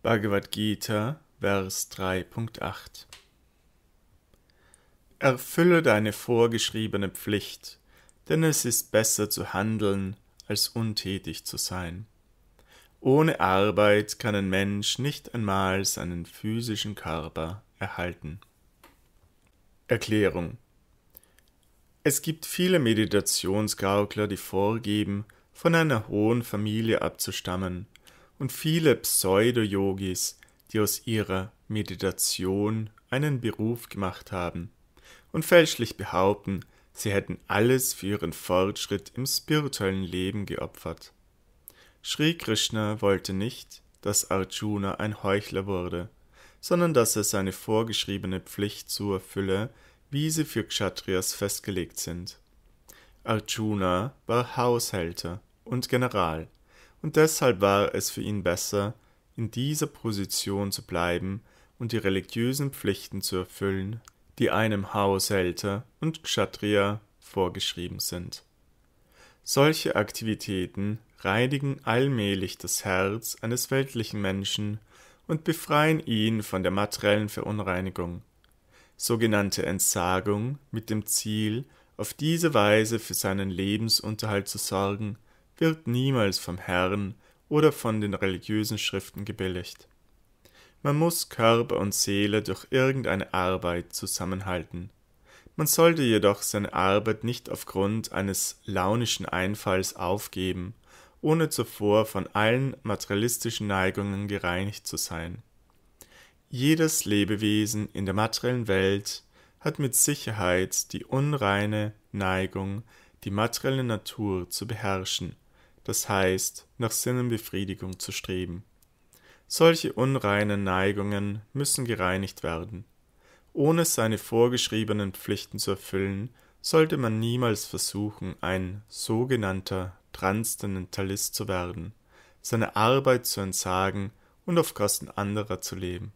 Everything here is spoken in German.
Bhagavad Gita, Vers 3.8 Erfülle deine vorgeschriebene Pflicht, denn es ist besser zu handeln, als untätig zu sein. Ohne Arbeit kann ein Mensch nicht einmal seinen physischen Körper erhalten. Erklärung Es gibt viele Meditationsgaukler, die vorgeben, von einer hohen Familie abzustammen und viele Pseudo-Yogis, die aus ihrer Meditation einen Beruf gemacht haben und fälschlich behaupten, sie hätten alles für ihren Fortschritt im spirituellen Leben geopfert. Sri Krishna wollte nicht, dass Arjuna ein Heuchler wurde, sondern dass er seine vorgeschriebene Pflicht so erfülle, wie sie für Kshatriyas festgelegt sind. Arjuna war Haushälter und General und deshalb war es für ihn besser, in dieser Position zu bleiben und die religiösen Pflichten zu erfüllen, die einem Haushälter und Kshatriya vorgeschrieben sind. Solche Aktivitäten reinigen allmählich das Herz eines weltlichen Menschen und befreien ihn von der materiellen Verunreinigung. Sogenannte Entsagung mit dem Ziel, auf diese Weise für seinen Lebensunterhalt zu sorgen, wird niemals vom Herrn oder von den religiösen Schriften gebilligt. Man muss Körper und Seele durch irgendeine Arbeit zusammenhalten. Man sollte jedoch seine Arbeit nicht aufgrund eines launischen Einfalls aufgeben, ohne zuvor von allen materialistischen Neigungen gereinigt zu sein. Jedes Lebewesen in der materiellen Welt hat mit Sicherheit die unreine Neigung, die materielle Natur zu beherrschen – das heißt nach Sinnenbefriedigung zu streben. Solche unreinen Neigungen müssen gereinigt werden. Ohne seine vorgeschriebenen Pflichten zu erfüllen, sollte man niemals versuchen, ein sogenannter Transzendentalist zu werden, seiner Arbeit zu entsagen und auf Kosten anderer zu leben.